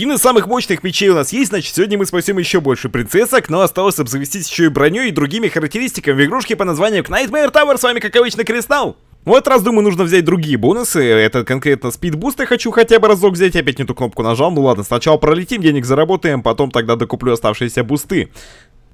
Один из самых мощных мечей у нас есть, значит сегодня мы спасем еще больше принцессок, но осталось обзавестись еще и броней и другими характеристиками в игрушке по названию Knightmare Tower, с вами как обычно Кристалл. Вот раз думаю, нужно взять другие бонусы, это конкретно спидбуст я хочу хотя бы разок взять, опять не ту кнопку нажал, ну ладно, сначала пролетим, денег заработаем, потом тогда докуплю оставшиеся бусты.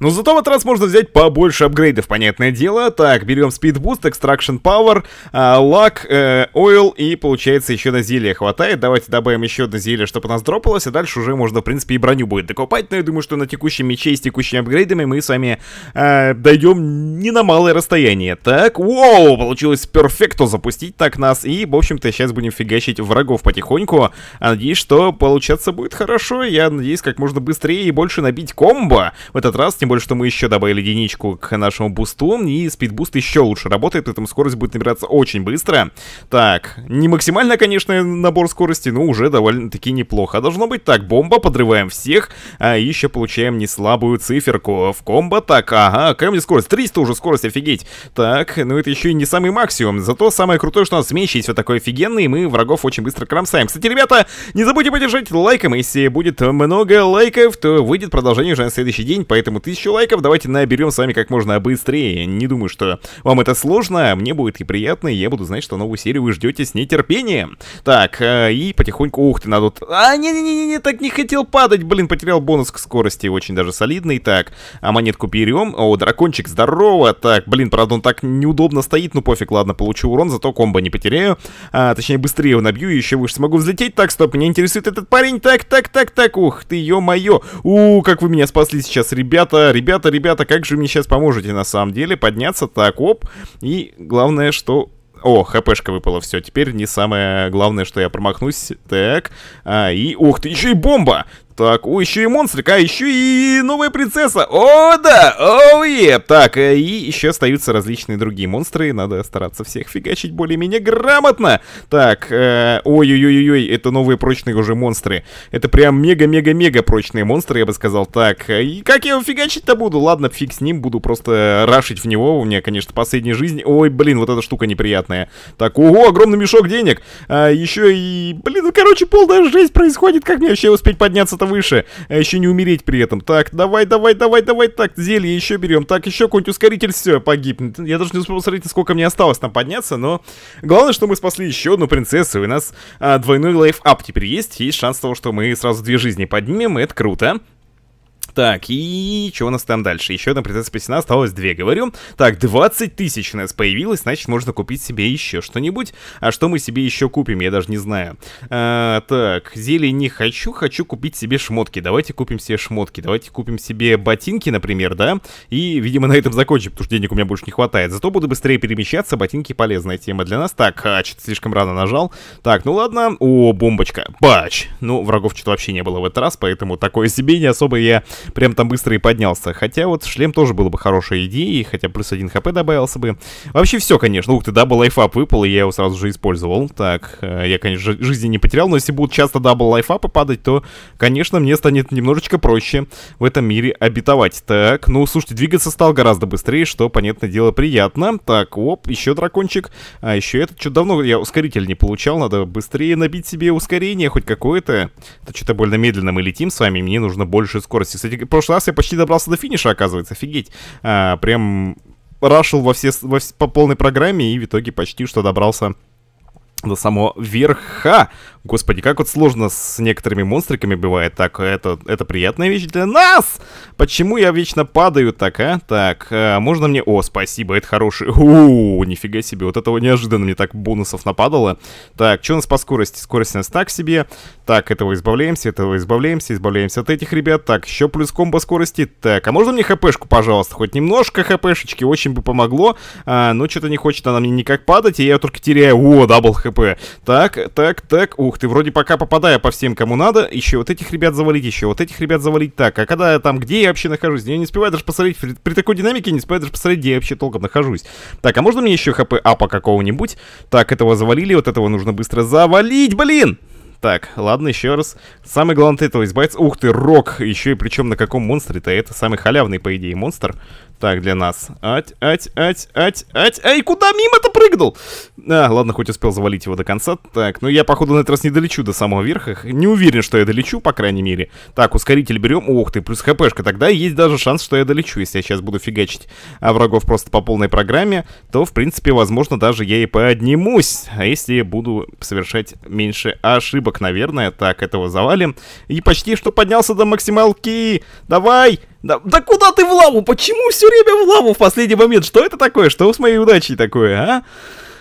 Но зато в этот раз можно взять побольше апгрейдов, понятное дело. Так, берем Speed Boost, Extraction Power, Лак, э, э, Oil и, получается, еще на зелье хватает. Давайте добавим еще одно зелье, чтобы у нас дропалось, а дальше уже можно, в принципе, и броню будет докупать. Но я думаю, что на текущем мече и с текущими апгрейдами мы с вами э, дойдем не на малое расстояние. Так, вау, получилось перфекто запустить так нас. И, в общем-то, сейчас будем фигачить врагов потихоньку. Надеюсь, что получаться будет хорошо. Я надеюсь, как можно быстрее и больше набить комбо. В этот раз, тем тем более, что мы еще добавили единичку к нашему бусту, и спидбуст еще лучше работает, поэтому скорость будет набираться очень быстро. Так, не максимально, конечно, набор скорости, но уже довольно-таки неплохо а должно быть. Так, бомба, подрываем всех, а еще получаем неслабую циферку в комбо. Так, ага, какая у скорость? 300 уже скорость, офигеть. Так, ну это еще и не самый максимум, зато самое крутое, что у нас меч есть вот такой офигенный, и мы врагов очень быстро крамсаем. Кстати, ребята, не забудьте поддержать лайком, если будет много лайков, то выйдет продолжение уже на следующий день, поэтому тысяч тысячу лайков давайте наберем с вами как можно быстрее. Не думаю, что вам это сложно, а мне будет и приятно, и я буду знать, что новую серию вы ждете с нетерпением. Так, э, и потихоньку... Ух ты, надо... А, не-не-не, не так не хотел падать, блин, потерял бонус к скорости, очень даже солидный. Так, а монетку берем. О, дракончик, здорово. Так, блин, правда, он так неудобно стоит, ну пофиг, ладно, получу урон, зато комбо не потеряю. А, точнее, быстрее его набью, еще выше смогу взлететь. Так, стоп, меня интересует этот парень. Так, так, так, так, ух ты, ё-моё. У, как вы меня спасли сейчас, ребята ребята, ребята, как же мне сейчас поможете на самом деле подняться? Так, оп. И главное, что о, хпшка выпала, все, теперь не самое главное, что я промахнусь. Так, а, и, ух ты, еще и бомба! Так, о, еще и монстрик, а еще и новая принцесса. О, да, о, е. Так, э, и еще остаются различные другие монстры. Надо стараться всех фигачить более-менее грамотно. Так, ой-ой-ой-ой, э, это новые прочные уже монстры. Это прям мега-мега-мега прочные монстры, я бы сказал. Так, э, и как я его фигачить-то буду? Ладно, фиг с ним, буду просто рашить в него. У меня, конечно, последняя жизнь. Ой, блин, вот эта штука неприятная. Так, ого, огромный мешок денег. А, еще и, блин, ну, короче, полная жизнь происходит. Как мне вообще успеть подняться-то выше, а еще не умереть при этом. Так, давай, давай, давай, давай, так, зелье еще берем, так, еще какой-нибудь ускоритель, все, погиб. Я даже не успел посмотреть, сколько мне осталось там подняться, но главное, что мы спасли еще одну принцессу, и у нас а, двойной лайф-ап теперь есть, есть шанс того, что мы сразу две жизни поднимем, это круто. Так, и чего у нас там дальше? Еще одна принцесса спасена, осталось две, говорю. Так, 20 тысяч у нас появилось, значит, можно купить себе еще что-нибудь. А что мы себе еще купим, я даже не знаю. А, так, зелень не хочу, хочу купить себе шмотки. Давайте купим себе шмотки, давайте купим себе ботинки, например, да? И, видимо, на этом закончим, потому что денег у меня больше не хватает. Зато буду быстрее перемещаться, ботинки полезная тема для нас. Так, а, что-то слишком рано нажал. Так, ну ладно. О, бомбочка. Бач! Ну, врагов что-то вообще не было в этот раз, поэтому такое себе не особо я прям там быстро и поднялся. Хотя вот шлем тоже было бы хорошей идеей, хотя плюс один хп добавился бы. Вообще все, конечно. Ух ты, дабл лайфап выпал, и я его сразу же использовал. Так, э, я, конечно, жизни не потерял, но если будут часто дабл лайфапы падать, то, конечно, мне станет немножечко проще в этом мире обетовать. Так, ну, слушайте, двигаться стал гораздо быстрее, что, понятное дело, приятно. Так, оп, еще дракончик. А еще этот, что давно я ускоритель не получал, надо быстрее набить себе ускорение хоть какое-то. Это что-то больно медленно мы летим с вами, мне нужно больше скорости. Кстати, кстати, в прошлый раз я почти добрался до финиша, оказывается, офигеть. А, прям рашил во все, во, по полной программе и в итоге почти что добрался до самого верха. Господи, как вот сложно с некоторыми монстриками бывает. Так, это, это приятная вещь для нас! Почему я вечно падаю так, а? Так, э, можно мне... О, спасибо, это хороший... О, нифига себе, вот этого неожиданно мне так бонусов нападало. Так, что у нас по скорости? Скорость у нас так себе. Так, этого избавляемся, этого избавляемся, избавляемся от этих ребят. Так, еще плюс комбо скорости. Так, а можно мне хпшку, пожалуйста? Хоть немножко хпшечки, очень бы помогло. А, но что-то не хочет она мне никак падать, и я только теряю... О, дабл хп хп. Так, так, так, ух ты, вроде пока попадая по всем, кому надо, еще вот этих ребят завалить, еще вот этих ребят завалить. Так, а когда я там, где я вообще нахожусь? Я не успеваю даже посмотреть, при, при такой динамике не успеваю даже посмотреть, где я вообще толком нахожусь. Так, а можно мне еще хп апа какого-нибудь? Так, этого завалили, вот этого нужно быстро завалить, блин! Так, ладно, еще раз. Самое главное этого избавиться. Ух ты, рок! Еще и причем на каком монстре-то? Это самый халявный, по идее, монстр. Так, для нас. Ать, ать, ать, ать, ать. Эй, куда мимо-то прыгнул? А, ладно, хоть успел завалить его до конца. Так, ну я, походу, на этот раз не долечу до самого верха. Не уверен, что я долечу, по крайней мере. Так, ускоритель берем. Ух ты, плюс хпшка. Тогда есть даже шанс, что я долечу. Если я сейчас буду фигачить а врагов просто по полной программе, то, в принципе, возможно, даже я и поднимусь. А если буду совершать меньше ошибок, наверное. Так, этого завалим. И почти что поднялся до максималки. Давай! Да, да куда ты в лаву? Почему все время в лаву в последний момент? Что это такое? Что с моей удачей такое, а?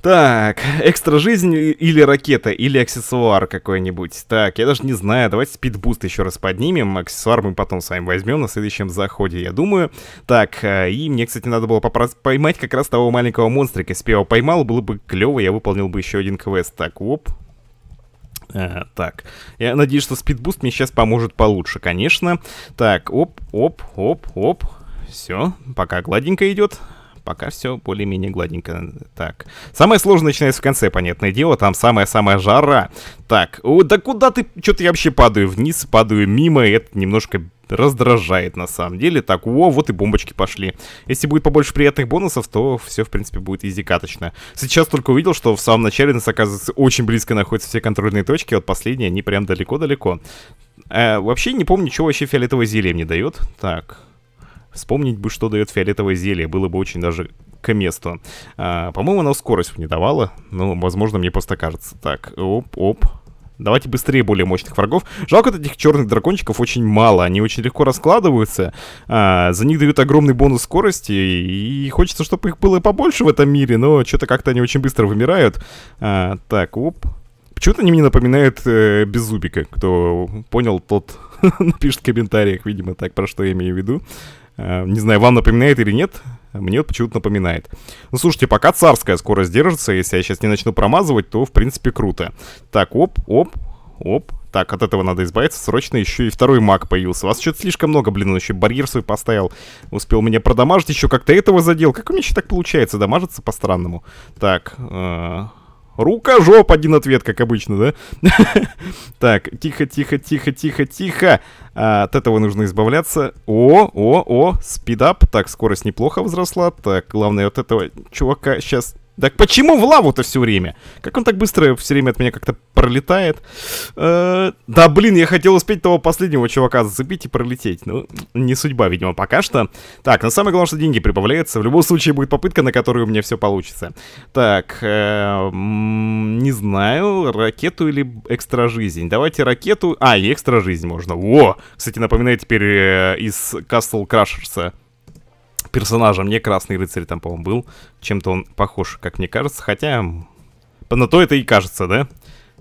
Так, экстра жизнь или ракета, или аксессуар какой-нибудь. Так, я даже не знаю, давайте спидбуст еще раз поднимем. Аксессуар мы потом с вами возьмем на следующем заходе, я думаю. Так, э, и мне, кстати, надо было поймать как раз того маленького монстрика. Если бы я его поймал, было бы клево, я выполнил бы еще один квест. Так, оп, Э, так, я надеюсь, что спидбуст мне сейчас поможет получше, конечно. Так, оп, оп, оп, оп. Все, пока гладенько идет. Пока все более-менее гладенько. Так. Самое сложное начинается в конце, понятное дело. Там самая-самая жара. Так. О, да куда ты? Что-то я вообще падаю вниз, падаю мимо. И это немножко раздражает на самом деле. Так, о, вот и бомбочки пошли. Если будет побольше приятных бонусов, то все, в принципе, будет изи Сейчас только увидел, что в самом начале нас, оказывается, очень близко находятся все контрольные точки, вот последние, они прям далеко-далеко. Э, вообще не помню, что вообще фиолетовое зелье мне дает. Так, вспомнить бы, что дает фиолетовое зелье, было бы очень даже к месту. А, По-моему, оно скорость мне давало, но, возможно, мне просто кажется. Так, оп-оп, Давайте быстрее более мощных врагов. Жалко этих черных дракончиков очень мало. Они очень легко раскладываются. А, за них дают огромный бонус скорости. И хочется, чтобы их было побольше в этом мире. Но что-то как-то они очень быстро вымирают. А, так, оп. Почему-то они мне напоминают э, Беззубика. Кто понял, тот напишет в комментариях, видимо, так, про что я имею в виду. Э, не знаю, вам напоминает или нет, мне вот почему-то напоминает. Ну, слушайте, пока царская скорость держится, если я сейчас не начну промазывать, то, в принципе, круто. Так, оп, оп, оп. Так, от этого надо избавиться. Срочно еще и второй маг появился. вас что-то слишком много, блин, он еще барьер свой поставил. Успел меня продамажить, еще как-то этого задел. Как у меня еще так получается, дамажится по-странному? Так, э -э Рука, жоп, один ответ, как обычно, да? Так, тихо, тихо, тихо, тихо, тихо. А, от этого нужно избавляться. О, о, о, спидап. Так, скорость неплохо возросла. Так, главное вот этого чувака сейчас так почему в лаву-то все время? Как он так быстро все время от меня как-то пролетает? Э, да блин, я хотел успеть того последнего чувака зацепить и пролететь. Ну, не судьба, видимо, пока что. Так, но самое главное, что деньги прибавляются. В любом случае будет попытка, на которую у меня все получится. Так, э, не знаю, ракету или экстра жизнь. Давайте ракету... А, и экстра жизнь можно. О, Кстати, напоминаю теперь э, из Castle Crashers персонажа. Мне Красный Рыцарь там, по-моему, был. Чем-то он похож, как мне кажется. Хотя, на то это и кажется, да?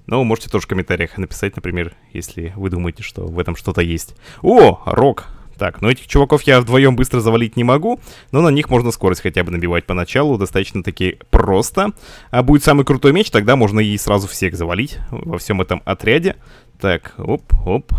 Но можете тоже в комментариях написать, например, если вы думаете, что в этом что-то есть. О, Рок! Так, ну этих чуваков я вдвоем быстро завалить не могу, но на них можно скорость хотя бы набивать поначалу, достаточно-таки просто. А будет самый крутой меч, тогда можно и сразу всех завалить во всем этом отряде. Так, оп, оп,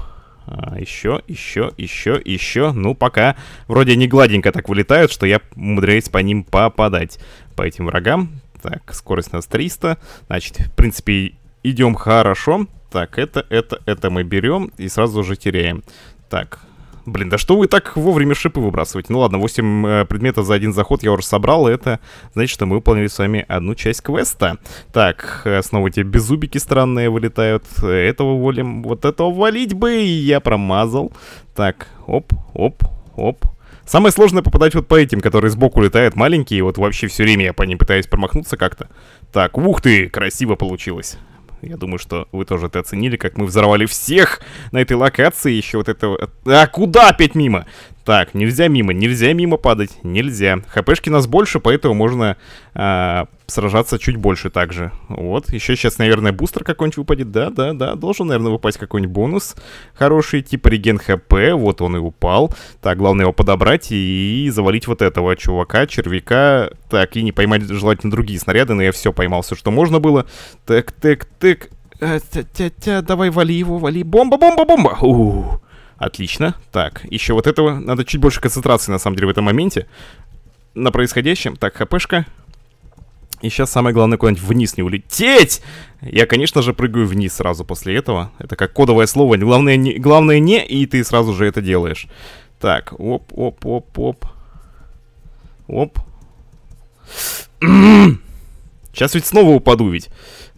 еще, а, еще, еще, еще. Ну, пока вроде не гладенько так вылетают, что я умудряюсь по ним попадать. По этим врагам. Так, скорость у нас 300. Значит, в принципе, идем хорошо. Так, это, это, это мы берем и сразу же теряем. Так, Блин, да что вы так вовремя шипы выбрасываете? Ну ладно, 8 э, предметов за один заход я уже собрал, и это значит, что мы выполнили с вами одну часть квеста. Так, э, снова эти беззубики странные вылетают. Этого валим, вот этого валить бы, я промазал. Так, оп, оп, оп. Самое сложное попадать вот по этим, которые сбоку летают маленькие, вот вообще все время я по ним пытаюсь промахнуться как-то. Так, ух ты, красиво получилось. Я думаю, что вы тоже это оценили, как мы взорвали всех на этой локации. Еще вот это... А куда опять мимо? Так, нельзя мимо, нельзя мимо падать, нельзя. ХПшки у нас больше, поэтому можно э, сражаться чуть больше также. Вот, еще сейчас, наверное, бустер какой-нибудь выпадет. Да, да, да, должен, наверное, выпасть какой-нибудь бонус хороший, типа реген ХП. Вот он и упал. Так, главное его подобрать и завалить вот этого чувака, червяка. Так, и не поймать желательно другие снаряды, но я все поймал, все, что можно было. Так, так, так. Тя-тя-тя, э, давай вали его, вали. Бомба, бомба, бомба. Ух. Отлично. Так, еще вот этого. Надо чуть больше концентрации, на самом деле, в этом моменте. На происходящем. Так, хпшка. И сейчас самое главное куда-нибудь вниз не улететь. Я, конечно же, прыгаю вниз сразу после этого. Это как кодовое слово. Главное не, главное не и ты сразу же это делаешь. Так, оп, оп, оп, оп. Оп. Сейчас ведь снова упаду ведь.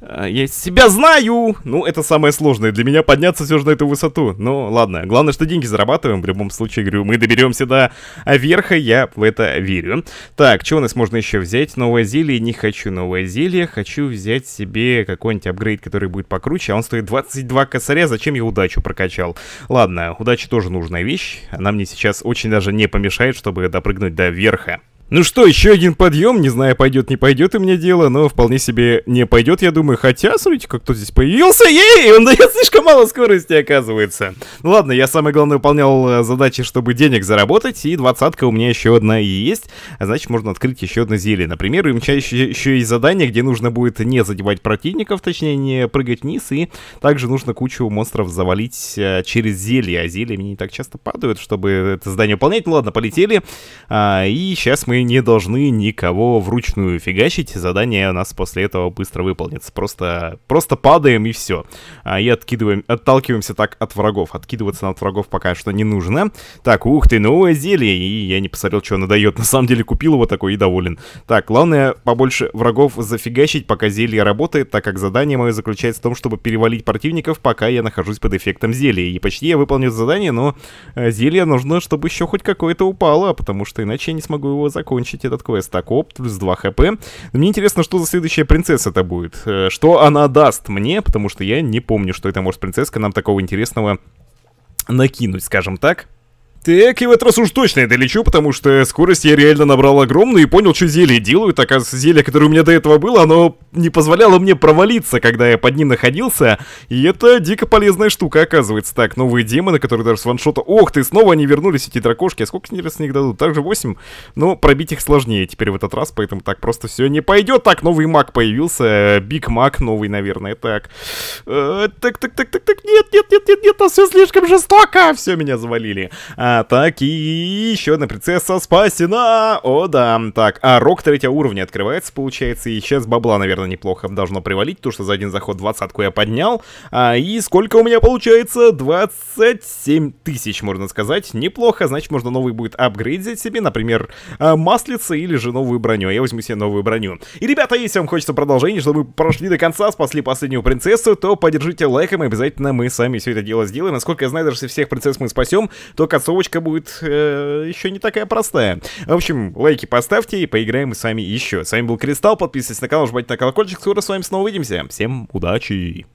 Э, я себя знаю! Ну, это самое сложное для меня подняться все же на эту высоту. Ну, ладно. Главное, что деньги зарабатываем. В любом случае, говорю, мы доберемся до верха, я в это верю. Так, что у нас можно еще взять? Новое зелье. Не хочу новое зелье. Хочу взять себе какой-нибудь апгрейд, который будет покруче. А он стоит 22 косаря. Зачем я удачу прокачал? Ладно, удача тоже нужная вещь. Она мне сейчас очень даже не помешает, чтобы допрыгнуть до верха. Ну что, еще один подъем, не знаю, пойдет, не пойдет у меня дело, но вполне себе не пойдет, я думаю. Хотя, смотрите, как кто здесь появился, ей, он дает слишком мало скорости, оказывается. Ну ладно, я самое главное выполнял э, задачи, чтобы денег заработать, и двадцатка у меня еще одна и есть, а значит можно открыть еще одно зелье. Например, у меня еще, еще есть задание, где нужно будет не задевать противников, точнее не прыгать вниз, и также нужно кучу монстров завалить э, через зелье, а зелья мне не так часто падают, чтобы это задание выполнять. Ну ладно, полетели, а, и сейчас мы не должны никого вручную фигачить, задание у нас после этого быстро выполнится. Просто, просто падаем и все. А, и откидываем, отталкиваемся так от врагов. Откидываться от врагов пока что не нужно. Так, ух ты, новое зелье. И я не посмотрел, что оно дает. На самом деле купил его такой и доволен. Так, главное побольше врагов зафигачить, пока зелье работает, так как задание мое заключается в том, чтобы перевалить противников, пока я нахожусь под эффектом зелья. И почти я выполнил задание, но э, зелье нужно, чтобы еще хоть какое-то упало, потому что иначе я не смогу его закончить закончить этот квест. Так, оп, плюс 2 хп. Но мне интересно, что за следующая принцесса это будет. Э, что она даст мне, потому что я не помню, что это может принцесска. Нам такого интересного накинуть, скажем так. Так, и в этот раз уж точно я долечу, потому что скорость я реально набрал огромную и понял, что зелье делают. Оказывается, зелье, которое у меня до этого было, оно не позволяло мне провалиться, когда я под ним находился. И это дико полезная штука, оказывается. Так, новые демоны, которые даже с ваншота... Ох ты, снова они вернулись, эти дракошки. А сколько они раз них дадут? Также 8. Но пробить их сложнее теперь в этот раз, поэтому так просто все не пойдет. Так, новый маг появился. Биг маг новый, наверное. Так. так, так, так, так, так. Нет, нет, нет, нет, нет, это все слишком жестоко. Все, меня завалили. А, а, так, и еще одна принцесса спасена! О, да. Так, а рок третьего уровня открывается, получается, и сейчас бабла, наверное, неплохо должно привалить, потому что за один заход двадцатку я поднял. А, и сколько у меня получается? 27 тысяч, можно сказать. Неплохо, значит, можно новый будет апгрейдить себе, например, а, маслица или же новую броню. Я возьму себе новую броню. И, ребята, если вам хочется продолжения, чтобы мы прошли до конца, спасли последнюю принцессу, то поддержите лайком, и обязательно мы сами все это дело сделаем. Насколько я знаю, даже если всех принцесс мы спасем, то концовочка цепочка будет э, еще не такая простая. В общем, лайки поставьте и поиграем мы с вами еще. С вами был Кристалл, подписывайтесь на канал, жмите на колокольчик, скоро с вами снова увидимся. Всем удачи!